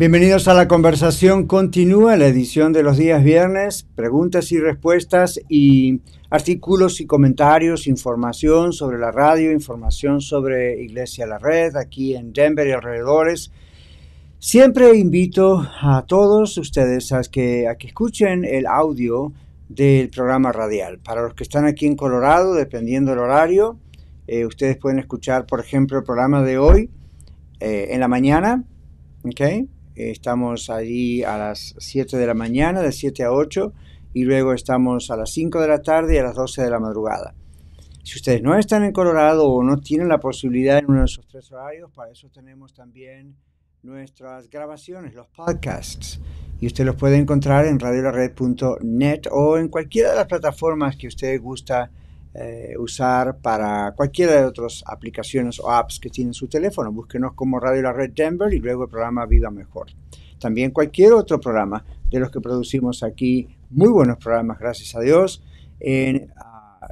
Bienvenidos a la conversación continúa, la edición de los días viernes, preguntas y respuestas y artículos y comentarios, información sobre la radio, información sobre Iglesia La Red aquí en Denver y alrededores. Siempre invito a todos ustedes a que, que escuchen el audio del programa radial. Para los que están aquí en Colorado, dependiendo del horario, eh, ustedes pueden escuchar, por ejemplo, el programa de hoy eh, en la mañana, ¿ok? Estamos allí a las 7 de la mañana, de 7 a 8, y luego estamos a las 5 de la tarde y a las 12 de la madrugada. Si ustedes no están en Colorado o no tienen la posibilidad en uno de esos tres horarios, para eso tenemos también nuestras grabaciones, los podcasts. Y usted los puede encontrar en radiolared.net o en cualquiera de las plataformas que usted gusta eh, usar para cualquiera de otras aplicaciones o apps que tienen su teléfono. Búsquenos como Radio La Red Denver y luego el programa Viva Mejor. También cualquier otro programa de los que producimos aquí, muy buenos programas, gracias a Dios, en,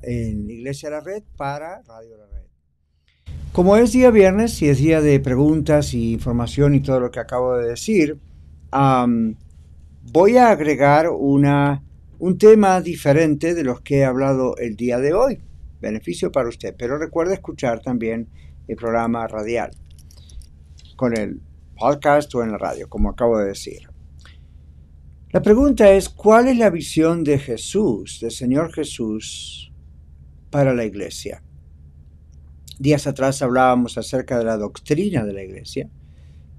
Iglesia La Red para Radio La Red. Como es día viernes y es día de preguntas y información y todo lo que acabo de decir, voy a agregar una un tema diferente de los que he hablado el día de hoy. Beneficio para usted, pero recuerde escuchar también el programa radial con el podcast o en la radio, como acabo de decir. La pregunta es, ¿cuál es la visión de Jesús, del Señor Jesús, para la iglesia? Días atrás hablábamos acerca de la doctrina de la iglesia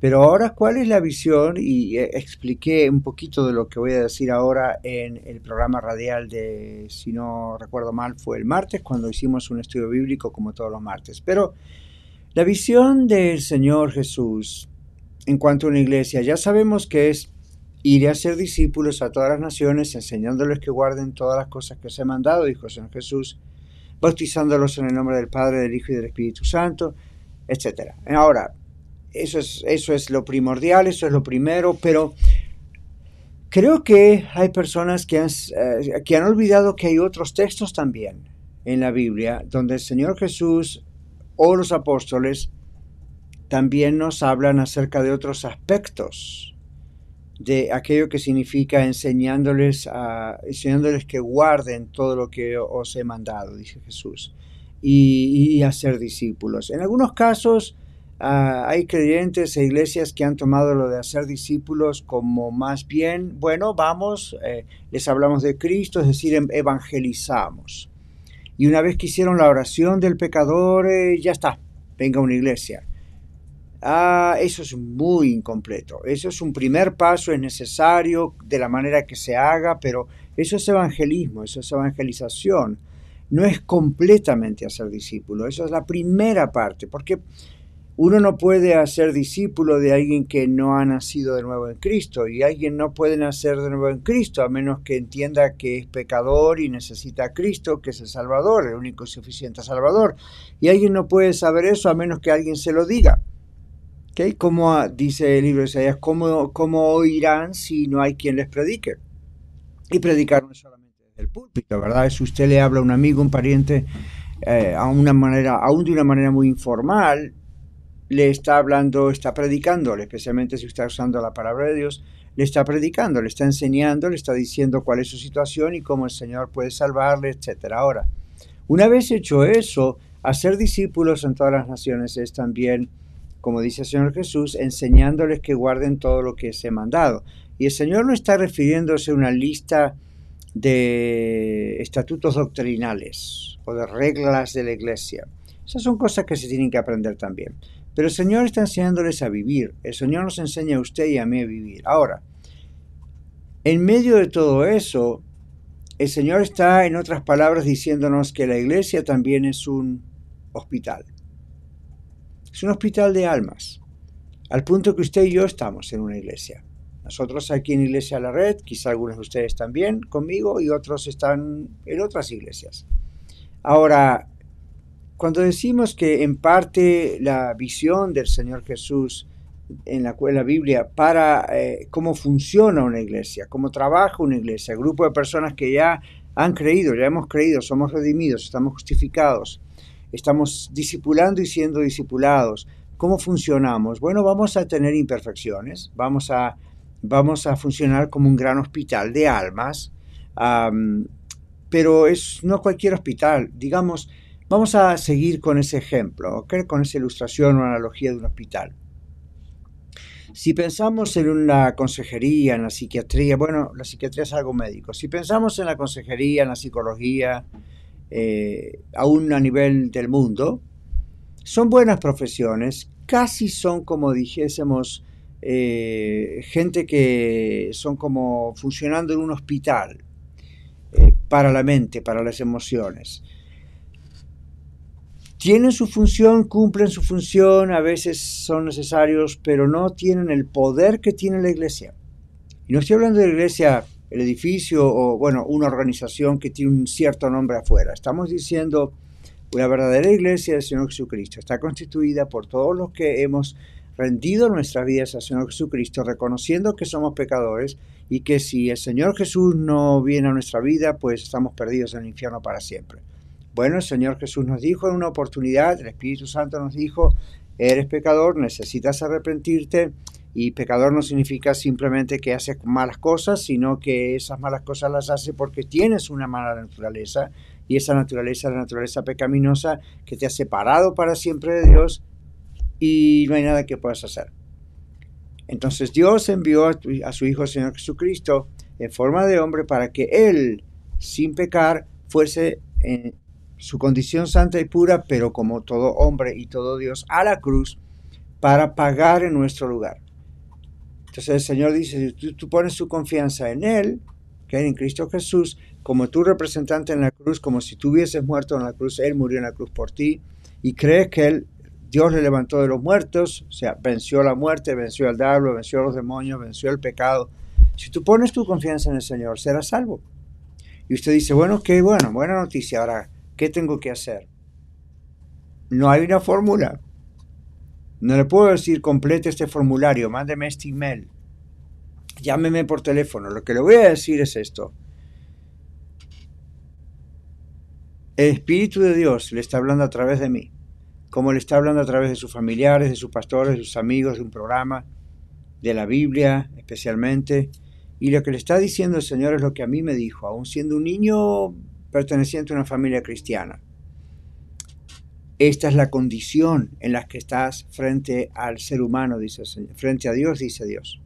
pero ahora, ¿cuál es la visión? Y eh, expliqué un poquito de lo que voy a decir ahora en el programa radial de, si no recuerdo mal, fue el martes, cuando hicimos un estudio bíblico como todos los martes. Pero la visión del Señor Jesús en cuanto a una iglesia, ya sabemos que es ir a ser discípulos a todas las naciones, enseñándoles que guarden todas las cosas que se han mandado, dijo el Señor Jesús, bautizándolos en el nombre del Padre, del Hijo y del Espíritu Santo, etc. Ahora, eso es, lo primordial, eso es lo primero, pero creo que hay personas eh, que han, olvidado que hay otros textos también en la Biblia donde el Señor Jesús o los apóstoles también nos hablan acerca de otros aspectos de aquello que significa enseñándoles, a, enseñándoles que guarden todo lo que os he mandado, dice Jesús, y, y discípulos. En algunos casos Ah, hay creyentes e iglesias que han tomado lo de hacer discípulos como más bien, bueno, vamos, eh, les hablamos de Cristo, es decir, em, evangelizamos. Y una vez que hicieron la oración del pecador, eh, ya está, venga una iglesia. Ah, eso es muy incompleto. Eso es un primer paso, es necesario de la manera que se haga, pero eso es evangelismo, eso es evangelización. No es completamente hacer discípulo, eso es la primera parte, porque uno no puede hacer discípulo de alguien que no ha nacido de nuevo en Cristo y alguien no puede nacer de nuevo en Cristo a menos que entienda que es pecador y necesita a Cristo, que es el Salvador, el único y suficiente Salvador. Y alguien no puede saber eso a menos que alguien se lo diga. ¿Okay? Como ah, dice el libro de Isaías, ¿cómo, ¿cómo oirán si no hay quien les predique? Y predicar no es solamente desde el púlpito, ¿verdad? Si usted le habla a un amigo, un pariente, eh, a una manera, aún de una manera muy informal, le está hablando, está predicando, especialmente si está usando la palabra de Dios, le está predicando, le está enseñando, le está diciendo cuál es su situación y cómo el Señor puede salvarle, etc. Ahora, una vez hecho eso, hacer discípulos en todas las naciones es también, como dice el Señor Jesús, enseñándoles que guarden todo lo que se ha mandado. Y el Señor no está refiriéndose a una lista de estatutos doctrinales o de reglas de la iglesia. Esas son cosas que se tienen que aprender también. Pero el Señor está enseñándoles a vivir. El Señor nos enseña a usted y a mí a vivir. Ahora, en medio de todo eso, el Señor está, en otras palabras, diciéndonos que la iglesia también es un hospital. Es un hospital de almas, al punto que usted y yo estamos en una iglesia. Nosotros aquí en Iglesia La Red, quizá algunos de ustedes también conmigo y otros están en otras iglesias. Ahora, cuando decimos que en parte la visión del Señor Jesús en la, Biblia para eh, cómo funciona una iglesia, cómo trabaja una iglesia, grupo de personas que ya han creído, ya hemos creído, somos redimidos, estamos justificados, estamos discipulando y siendo discipulados. ¿Cómo funcionamos? Bueno, vamos a tener imperfecciones, vamos a, vamos a funcionar como un gran hospital de almas, pero es no cualquier hospital, digamos, Vamos a seguir con ese ejemplo, con esa ilustración o analogía de un hospital. Si pensamos en una consejería, en la psiquiatría, bueno, la psiquiatría es algo médico. Si pensamos en la consejería, en la psicología, eh, aún a nivel del mundo, son buenas profesiones, casi son como dijésemos eh, gente que son como funcionando en un hospital eh, para la mente, para las emociones tienen su función, cumplen su función, a veces son necesarios, pero no tienen el poder que tiene la iglesia. Y no estoy hablando de la iglesia, el edificio o, bueno, una organización que tiene un cierto nombre afuera. Estamos diciendo una verdadera iglesia del Señor Jesucristo. Está constituida por todos los que hemos rendido nuestras vidas al Señor Jesucristo, reconociendo que somos pecadores y que si el Señor Jesús no viene a nuestra vida, pues estamos perdidos en el infierno para siempre. Bueno, el Señor Jesús nos dijo en una oportunidad, el Espíritu Santo nos dijo, eres pecador, necesitas arrepentirte. Y pecador no significa simplemente que haces malas cosas, sino que esas malas cosas las haces porque tienes una mala naturaleza. Y esa naturaleza es la naturaleza pecaminosa que te ha separado para siempre de Dios y no hay nada que puedas hacer. Entonces Dios envió a, su Hijo Señor Jesucristo en forma de hombre para que Él, sin pecar, fuese en, su condición santa y pura, pero como todo hombre y todo Dios, a la cruz para pagar en nuestro lugar. Entonces el Señor dice, tú, tú pones tu confianza en Él, que en Cristo Jesús, como tu representante en la cruz, como si tú hubieses muerto en la cruz, Él murió en la cruz por ti, y crees que Él, Dios le levantó de los muertos, o sea, venció la muerte, venció al diablo, venció a los demonios, venció el pecado. Si tú pones tu confianza en el Señor, serás salvo. Y usted dice, bueno, qué bueno, buena noticia. Ahora, ¿Qué tengo que hacer? No hay una fórmula. No le puedo decir complete este formulario, mándeme este email, llámeme por teléfono. Lo que le voy a decir es esto. El Espíritu de Dios le está hablando a través de mí, como le está hablando a través de sus familiares, de sus pastores, de sus amigos, de un programa, de la Biblia especialmente. Y lo que le está diciendo el Señor es lo que a mí me dijo, aún siendo un niño perteneciente a una familia cristiana. Esta es la condición en la que estás frente al ser humano, dice el Señor, frente a Dios, dice Dios.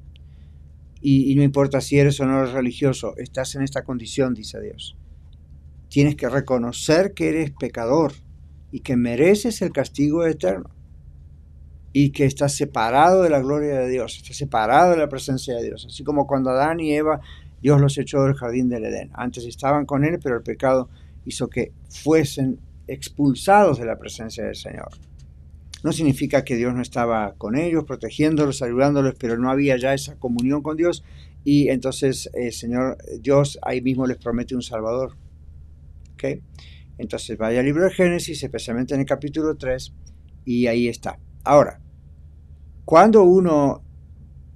Y, no importa si eres o no eres religioso, estás en esta condición, dice Dios. Tienes que reconocer que eres pecador y que mereces el castigo eterno y que estás separado de la gloria de Dios, Estás separado de la presencia de Dios. Así como cuando Adán y Eva Dios los echó del jardín del Edén. Antes estaban con Él, pero el pecado hizo que fuesen expulsados de la presencia del Señor. No significa que Dios no estaba con ellos, protegiéndolos, ayudándolos, pero no había ya esa comunión con Dios y entonces el eh, Señor Dios ahí mismo les promete un Salvador. ¿Okay? Entonces vaya al libro de Génesis, especialmente en el capítulo 3, y ahí está. Ahora, cuando uno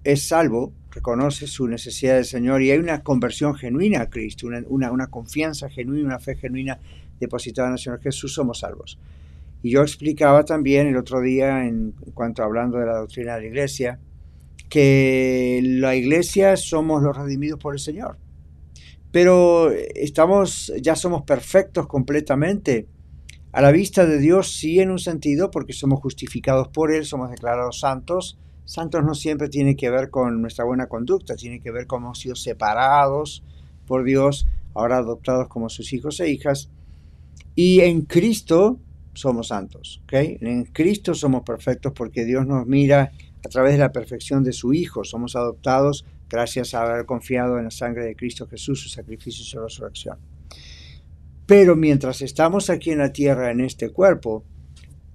es salvo, reconoce su necesidad del Señor y hay una conversión genuina a Cristo, una, confianza genuina, una fe genuina depositada en el Señor Jesús, somos salvos. Y yo explicaba también el otro día, en cuanto hablando de la doctrina de la iglesia, que la iglesia somos los redimidos por el Señor. Pero estamos, ya somos perfectos completamente a la vista de Dios, sí en un sentido, porque somos justificados por Él, somos declarados santos, santos no siempre tiene que ver con nuestra buena conducta, tiene que ver cómo hemos sido separados por Dios, ahora adoptados como sus hijos e hijas. Y en Cristo somos santos, ¿ok? En Cristo somos perfectos porque Dios nos mira a través de la perfección de su Hijo. Somos adoptados gracias a haber confiado en la sangre de Cristo Jesús, su sacrificio y su resurrección. Pero mientras estamos aquí en la tierra, en este cuerpo,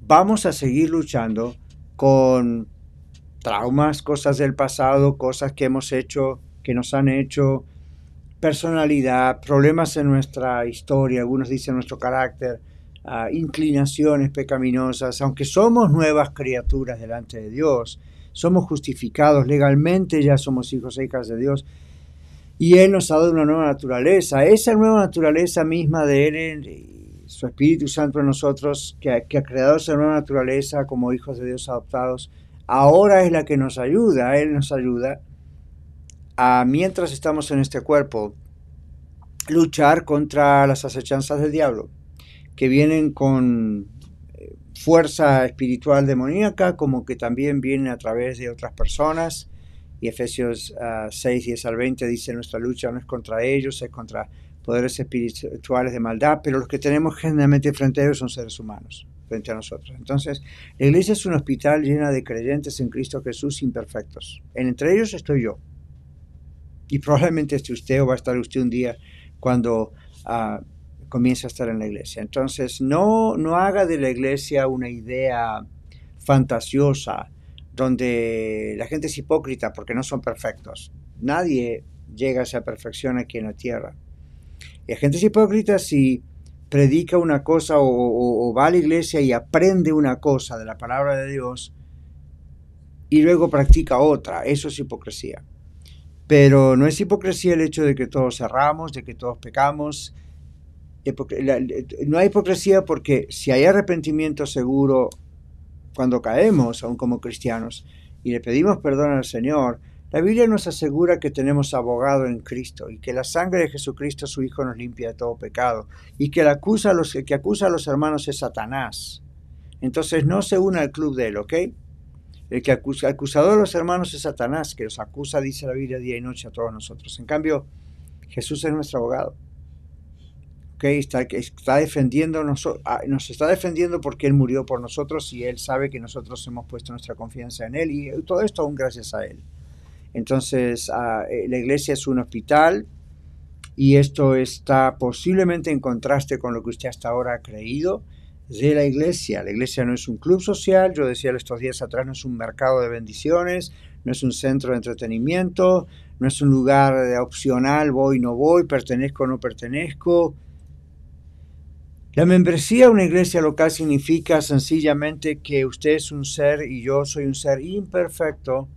vamos a seguir luchando con traumas, cosas del pasado, cosas que hemos hecho, que nos han hecho, personalidad, problemas en nuestra historia, algunos dicen nuestro carácter, ah, inclinaciones pecaminosas, aunque somos nuevas criaturas delante de Dios, somos justificados legalmente, ya somos hijos e hijas de Dios. Y Él nos ha dado una nueva naturaleza. Esa nueva naturaleza misma de Él, su Espíritu Santo en nosotros, que, que ha creado esa nueva naturaleza como hijos de Dios adoptados, ahora es la que nos ayuda, Él nos ayuda a, mientras estamos en este cuerpo, luchar contra las acechanzas del diablo, que vienen con eh, fuerza espiritual demoníaca, como que también vienen a través de otras personas. Y Efesios 6, ah, 10 al 20 dice, nuestra lucha no es contra ellos, es contra poderes espirituales de maldad, pero los que tenemos generalmente frente a ellos son seres humanos frente a nosotros. Entonces, la iglesia es un hospital lleno de creyentes en Cristo Jesús imperfectos. entre ellos estoy yo. Y probablemente esté usted o va a estar usted un día cuando ah, comience a estar en la iglesia. Entonces, no, no haga de la iglesia una idea fantasiosa donde la gente es hipócrita porque no son perfectos. Nadie llega a esa perfección aquí en la tierra. Y la gente es hipócrita si predica una cosa o, va a la iglesia y aprende una cosa de la palabra de Dios y luego practica otra. Eso es hipocresía. Pero no es hipocresía el hecho de que todos erramos, de que todos pecamos. No hay hipocresía porque si hay arrepentimiento seguro cuando caemos, aun como cristianos, y le pedimos perdón al Señor, la Biblia nos asegura que tenemos abogado en Cristo y que la sangre de Jesucristo, su Hijo, nos limpia de todo pecado y que, la acusa a los, que acusa a los hermanos es Satanás. Entonces no se una al club de él, ¿ok? El que acusa, acusador de los hermanos es Satanás, que los acusa, dice la Biblia, día y noche a todos nosotros. En cambio, Jesús es nuestro abogado. ¿ok? Está, está defendiendo, nos, ah, nos está defendiendo porque Él murió por nosotros y Él sabe que nosotros hemos puesto nuestra confianza en Él y todo esto aún gracias a Él. Entonces, ah, eh, la iglesia es un hospital y esto está posiblemente en contraste con lo que usted hasta ahora ha creído de la iglesia. La iglesia no es un club social, yo decía estos días atrás, no es un mercado de bendiciones, no es un centro de entretenimiento, no es un lugar de opcional, voy, no voy, pertenezco, no pertenezco. La membresía a una iglesia local significa sencillamente que usted es un ser y yo soy un ser imperfecto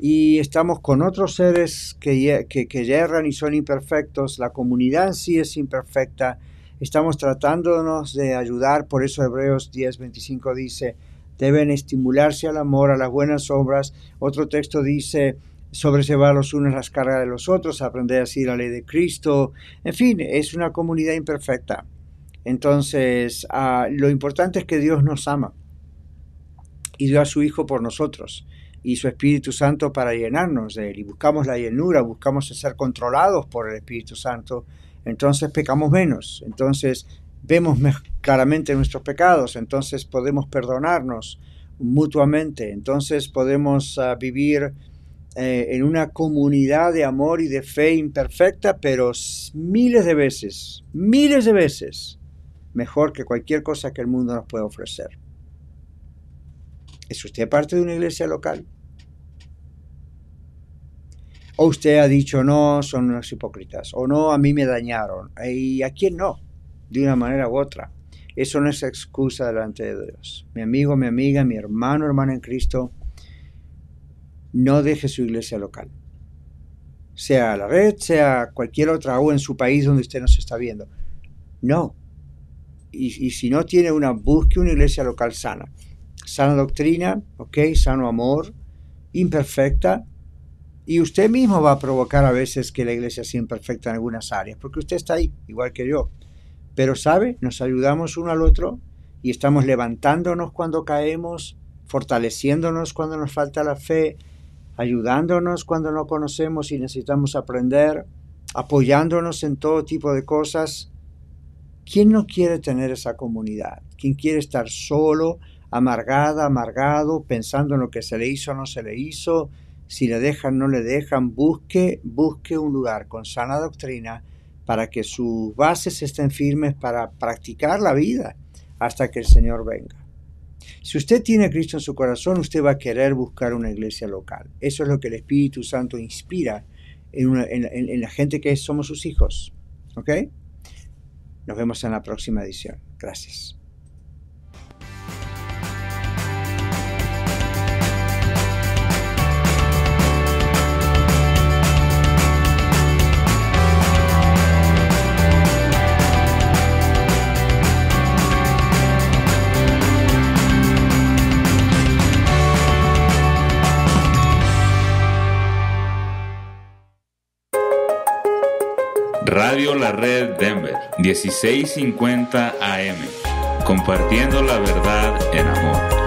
y estamos con otros seres que, que, y son imperfectos, la comunidad en sí es imperfecta, estamos tratándonos de ayudar, por eso Hebreos 10:25 dice, deben estimularse al amor, a las buenas obras, otro texto dice, sobrellevar los unos las cargas de los otros, aprender así la ley de Cristo, en fin, es una comunidad imperfecta. Entonces, ah, lo importante es que Dios nos ama y dio a su Hijo por nosotros y su Espíritu Santo para llenarnos de Él. Y buscamos la llenura, buscamos ser controlados por el Espíritu Santo, entonces pecamos menos, entonces vemos claramente nuestros pecados, entonces podemos perdonarnos mutuamente, entonces podemos ah, vivir eh, en una comunidad de amor y de fe imperfecta, pero miles de veces, miles de veces mejor que cualquier cosa que el mundo nos puede ofrecer. ¿Es usted parte de una iglesia local? O usted ha dicho, no, son unos hipócritas, o no, a mí me dañaron, y a quién no, de una manera u otra. Eso no es excusa delante de Dios. Mi amigo, mi amiga, mi hermano, hermana en Cristo, no deje su iglesia local. Sea la red, sea cualquier otra, o en su país donde usted nos está viendo. No. Y, y si no tiene una, busque una iglesia local sana sana doctrina, ¿ok? Sano amor, imperfecta. Y usted mismo va a provocar a veces que la iglesia sea imperfecta en algunas áreas, porque usted está ahí, igual que yo. Pero, ¿sabe? Nos ayudamos uno al otro y estamos levantándonos cuando caemos, fortaleciéndonos cuando nos falta la fe, ayudándonos cuando no conocemos y necesitamos aprender, apoyándonos en todo tipo de cosas. ¿Quién no quiere tener esa comunidad? ¿Quién quiere estar solo? amargada, amargado, pensando en lo que se le hizo o no se le hizo, si le dejan no le dejan, busque, busque un lugar con sana doctrina para que sus bases estén firmes para practicar la vida hasta que el Señor venga. Si usted tiene a Cristo en su corazón, usted va a querer buscar una iglesia local. Eso es lo que el Espíritu Santo inspira en, en la gente que somos sus hijos. ¿Ok? Nos vemos en la próxima edición. Gracias. La Red Denver, 1650 AM, compartiendo la verdad en amor.